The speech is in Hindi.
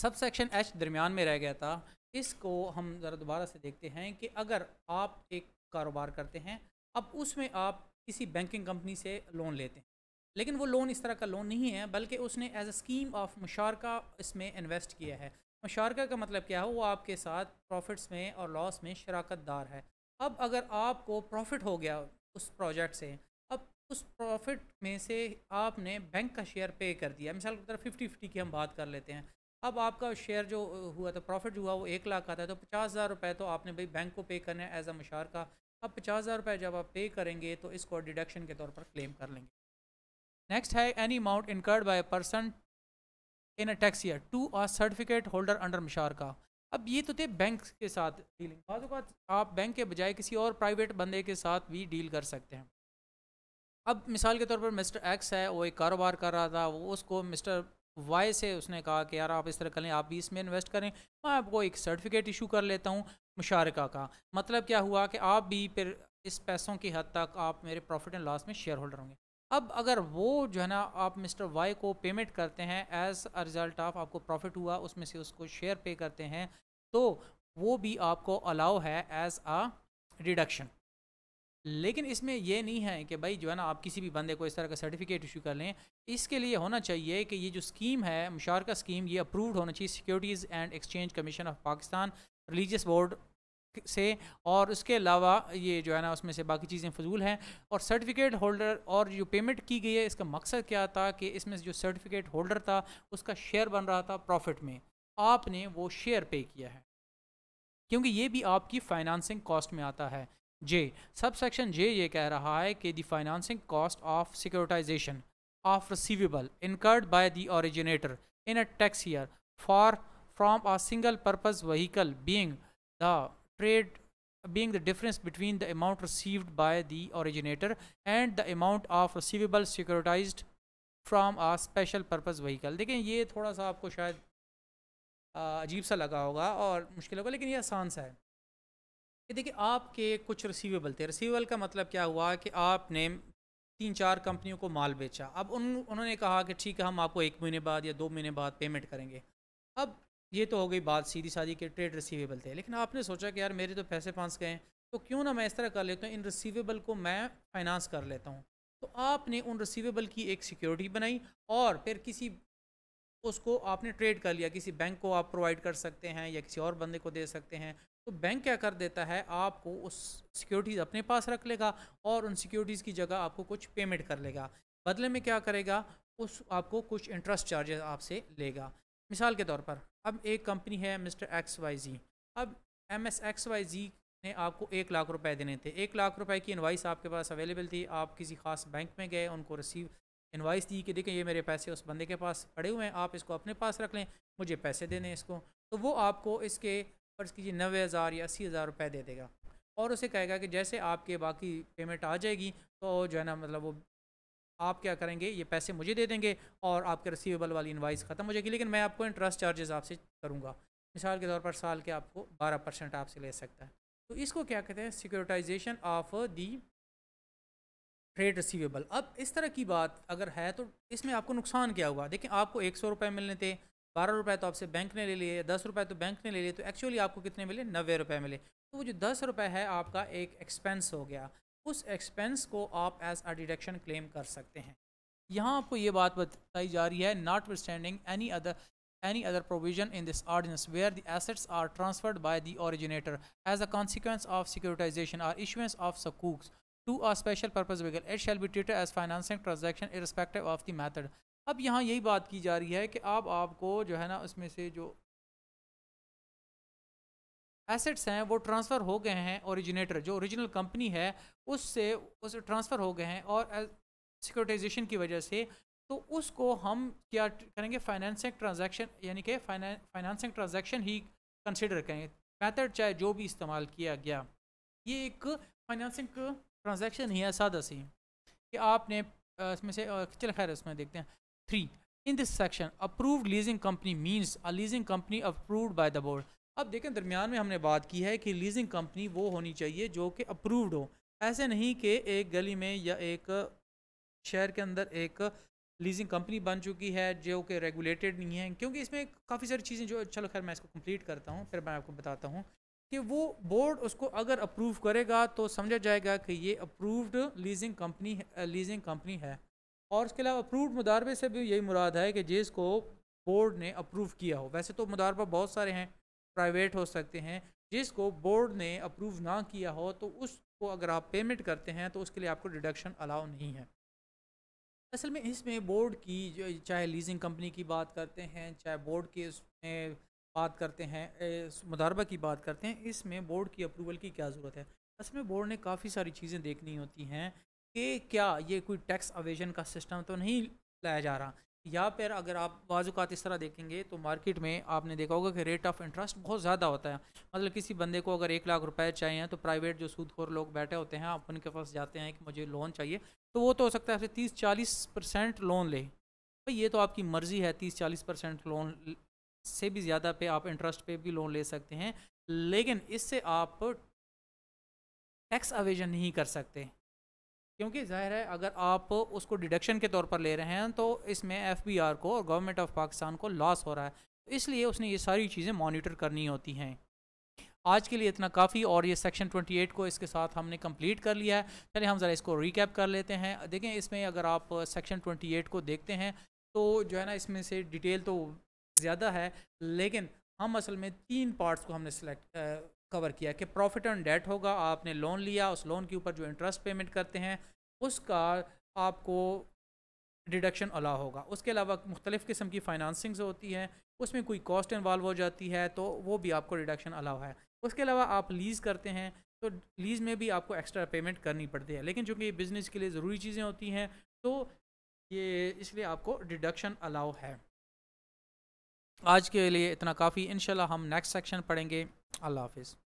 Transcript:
सब सेक्शन एच दरमियान में रह गया था इसको हम ज़रा दोबारा से देखते हैं कि अगर आप एक कारोबार करते हैं अब उसमें आप किसी बैंकिंग कंपनी से लोन लेते हैं लेकिन वो लोन इस तरह का लोन नहीं है बल्कि उसने एज अ स्कीम ऑफ मुशारका इसमें इन्वेस्ट किया है मुशारका का मतलब क्या है वो आपके साथ प्रॉफिट्स में और लॉस में शराकत दार है अब अगर आपको प्रॉफिट हो गया उस प्रोजेक्ट से अब उस प्रॉफिट में से आपने बैंक का शेयर पे कर दिया मिसाल के तरह फिफ्टी फिफ्टी की हम बात कर लेते हैं अब आपका शेयर जो हुआ था प्रॉफिट जो हुआ वो एक लाख का था तो पचास हज़ार रुपये तो आपने भाई बैंक को पे करना है एज अ मशार का अब पचास हज़ार रुपये जब आप पे करेंगे तो इसको डिडक्शन के तौर पर क्लेम कर लेंगे नेक्स्ट है any amount incurred by person in a tax year to a certificate holder under मशार का अब ये तो थे बैंक के साथ डीलिंग बाद आप बैंक के बजाय किसी और प्राइवेट बंदे के साथ भी डील कर सकते हैं अब मिसाल के तौर पर मिस्टर एक्स है वो एक कारोबार कर रहा था वो उसको मिस्टर वाई से उसने कहा कि यार आप इस तरह कर लें आप भी इसमें इन्वेस्ट करें मैं आपको एक सर्टिफिकेट इशू कर लेता हूँ मुशारका का मतलब क्या हुआ कि आप भी फिर इस पैसों की हद तक आप मेरे प्रॉफिट एंड लॉस में शेयर होल्डर होंगे अब अगर वो जो है ना आप मिस्टर वाई को पेमेंट करते हैं एज अ रिज़ल्ट ऑफ आपको प्रॉफिट हुआ उसमें से उसको शेयर पे करते हैं तो वो भी आपको अलाउ है एज अ डिडक्शन लेकिन इसमें यह नहीं है कि भाई जो है ना आप किसी भी बंदे को इस तरह का सर्टिफिकेट इशू कर लें इसके लिए होना चाहिए कि ये जो स्कीम है मुशारका स्कीम ये अप्रूव्ड होना चाहिए Securities and Exchange Commission of Pakistan religious board से और उसके अलावा ये जो है ना उसमें से बाकी चीज़ें फजूल हैं और सर्टिफिकेट होल्डर और जो पेमेंट की गई है इसका मकसद क्या था कि इसमें जो सर्टिफिकेट होल्डर था उसका शेयर बन रहा था प्रॉफिट में आपने वो शेयर पे किया है क्योंकि ये भी आपकी फाइनेंसिंग कॉस्ट में आता है जे सब सेक्शन जे ये कह रहा है कि the financing cost of securitization of receivable incurred by the originator in a tax year for from a single purpose vehicle being the trade being the difference between the amount received by the originator and the amount of receivable securitize from a special purpose vehicle देखें ये थोड़ा सा आपको शायद अजीब सा लगा होगा और मुश्किल होगा लेकिन ये आसान सा है ये देखिए आपके कुछ रिसीवेबल थे रिसीवेबल का मतलब क्या हुआ कि आपने तीन चार कंपनियों को माल बेचा अब उन उन्होंने कहा कि ठीक है हम आपको एक महीने बाद या दो महीने बाद पेमेंट करेंगे अब ये तो हो गई बात सीधी साधी के ट्रेड रिसीवेबल थे लेकिन आपने सोचा कि यार मेरे तो पैसे पास गए तो क्यों ना मैं इस तरह कर लेता हूँ इन रिसीवेबल को मैं फाइनेंस कर लेता हूँ तो आपने उन रिसीवेबल की एक सिक्योरिटी बनाई और फिर किसी उसको आपने ट्रेड कर लिया किसी बैंक को आप प्रोवाइड कर सकते हैं या किसी और बंदे को दे सकते हैं तो बैंक क्या कर देता है आपको उस सिक्योरिटीज़ अपने पास रख लेगा और उन सिक्योरिटीज़ की जगह आपको कुछ पेमेंट कर लेगा बदले में क्या करेगा उस आपको कुछ इंटरेस्ट चार्जेस आपसे लेगा मिसाल के तौर पर अब एक कंपनी है मिस्टर एक्स वाई जी अब M S X Y Z ने आपको एक लाख रुपए देने थे एक लाख रुपए की इन्वाइस आपके पास अवेलेबल थी आप किसी खास बैंक में गए उनको रिसीव इन्वाइस दी कि देखें ये मेरे पैसे उस बंदे के पास पड़े हुए हैं आप इसको अपने पास रख लें मुझे पैसे देने इसको तो वो आपको इसके फ़र्ज़ कीजिए नबे हज़ार या अस्सी हज़ार रुपये दे देगा और उसे कहेगा कि जैसे आपके बाकी पेमेंट आ जाएगी तो जो है ना मतलब वो आप क्या करेंगे ये पैसे मुझे दे देंगे और आपके रिसीवेबल वाली इन्वाइस ख़त्म हो जाएगी लेकिन मैं आपको इंटरेस्ट चार्जेस आपसे करूँगा मिसाल के तौर पर साल के आपको बारह परसेंट आपसे ले सकता है तो इसको क्या कहते हैं securitization of the trade receivable अब इस तरह की बात अगर है तो इसमें आपको नुकसान क्या हुआ देखें आपको एक सौ रुपये मिलने थे बारह रुपए तो आपसे बैंक ने ले लिए दस रुपए तो बैंक ने ले लिए तो एक्चुअली आपको कितने मिले नब्बे रुपए मिले तो वो जो दस रुपए है आपका एक एक्सपेंस हो गया उस एक्सपेंस को आप एज अ डिडक्शन क्लेम कर सकते हैं यहाँ आपको ये बात बताई जा रही है notwithstanding any other any other provision in this ordinance where the assets are transferred by the originator as a consequence of securitization or issuance of सकूक्स to a special purpose vehicle it shall be treated as financing transaction irrespective of the method अब यहाँ यही बात की जा रही है कि आप आपको जो है ना उसमें से जो एसेट्स हैं वो ट्रांसफ़र हो गए हैं ओरिजिनेटर जो ओरिजिनल कंपनी है उससे उस ट्रांसफ़र हो गए हैं और सिक्योरिटाइजेशन की वजह से तो उसको हम क्या करेंगे फाइनेंसिंग ट्रांजैक्शन यानी कि फाइनेंसिंग ट्रांजैक्शन ही कंसिडर करेंगे मैथड चाहे जो भी इस्तेमाल किया गया ये एक फाइनेंसिंग ट्रांजेक्शन ही है सादा सी कि आपने इसमें से चल खैर इसमें देखते हैं three in this section approved leasing company means a leasing company approved by the board अब देखें दरमियान में हमने बात की है कि लीजिंग कंपनी वो होनी चाहिए जो कि अप्रूव्ड हो ऐसे नहीं कि एक गली में या एक शहर के अंदर एक लीजिंग कंपनी बन चुकी है जो कि रेगुलेटेड नहीं है क्योंकि इसमें काफ़ी सारी चीज़ें जो चलो अच्छा खैर मैं इसको कंप्लीट करता हूँ फिर मैं आपको बताता हूँ कि वो बोर्ड उसको अगर अप्रूव करेगा तो समझा जाएगा कि ये approved leasing company leasing company है और उसके अलावा अप्रूव्ड मुदारबे से भी यही मुराद है कि जिसको बोर्ड ने अप्रूव किया हो वैसे तो मुदारबा बहुत सारे हैं प्राइवेट हो सकते हैं जिसको बोर्ड ने अप्रूव ना किया हो तो उसको अगर आप पेमेंट करते हैं तो उसके लिए आपको डिडक्शन अलाउ नहीं है असल में इसमें बोर्ड की चाहे लीजिंग कंपनी की बात करते हैं चाहे बोर्ड के उसमें बात करते हैं मुदारबा की बात करते हैं इसमें बोर्ड की अप्रूवल की क्या ज़रूरत है असल में बोर्ड ने काफ़ी सारी चीज़ें देखनी होती हैं कि क्या ये कोई टैक्स अवेजन का सिस्टम तो नहीं लाया जा रहा या फिर अगर आप बाज़ात इस तरह देखेंगे तो मार्केट में आपने देखा होगा कि रेट ऑफ इंटरेस्ट बहुत ज़्यादा होता है मतलब किसी बंदे को अगर एक लाख रुपए चाहिए तो प्राइवेट जो सूदखोर लोग बैठे होते हैं आप उनके पास जाते हैं कि मुझे लोन चाहिए तो वो तो हो सकता है आपसे तीस चालीस परसेंट लोन ले भाई ये तो आपकी मर्ज़ी है तीस चालीस परसेंट लोन से भी ज़्यादा पे आप इंटरेस्ट पे भी लोन ले सकते हैं लेकिन इससे आप टैक्स अवेजन नहीं कर सकते क्योंकि जाहिर है अगर आप उसको डिडक्शन के तौर पर ले रहे हैं तो इसमें एफ को और गवर्नमेंट ऑफ पाकिस्तान को लॉस हो रहा है तो इसलिए उसने ये सारी चीज़ें मॉनिटर करनी होती हैं आज के लिए इतना काफ़ी और ये सेक्शन 28 को इसके साथ हमने कंप्लीट कर लिया है चलिए हम ज़रा इसको रिकैप कर लेते हैं देखें इसमें अगर आप सेक्शन 28 को देखते हैं तो जो है ना इसमें से डिटेल तो ज़्यादा है लेकिन हम असल में तीन पार्ट्स को हमने सेलेक्ट कवर किया कि प्रॉफिट ऑन डेट होगा आपने लोन लिया उस लोन के ऊपर जो इंटरेस्ट पेमेंट करते हैं उसका आपको डिडक्शन अला होगा उसके अलावा मुख्तलिफ़ किस्म की फाइनेंसिंग्स होती हैं उसमें कोई कॉस्ट इन्वॉल्व हो जाती है तो वो भी आपको डिडक्शन अलाव है उसके अलावा आप लीज़ करते हैं तो लीज़ में भी आपको एक्स्ट्रा पेमेंट करनी पड़ती है लेकिन चूँकि बिज़नेस के लिए ज़रूरी चीज़ें होती हैं तो ये इसलिए आपको डिडक्शन अलाव है आज के लिए इतना काफ़ी इनशाला हम नेक्स्ट सेक्शन पढ़ेंगे अल्लाह हाफिज़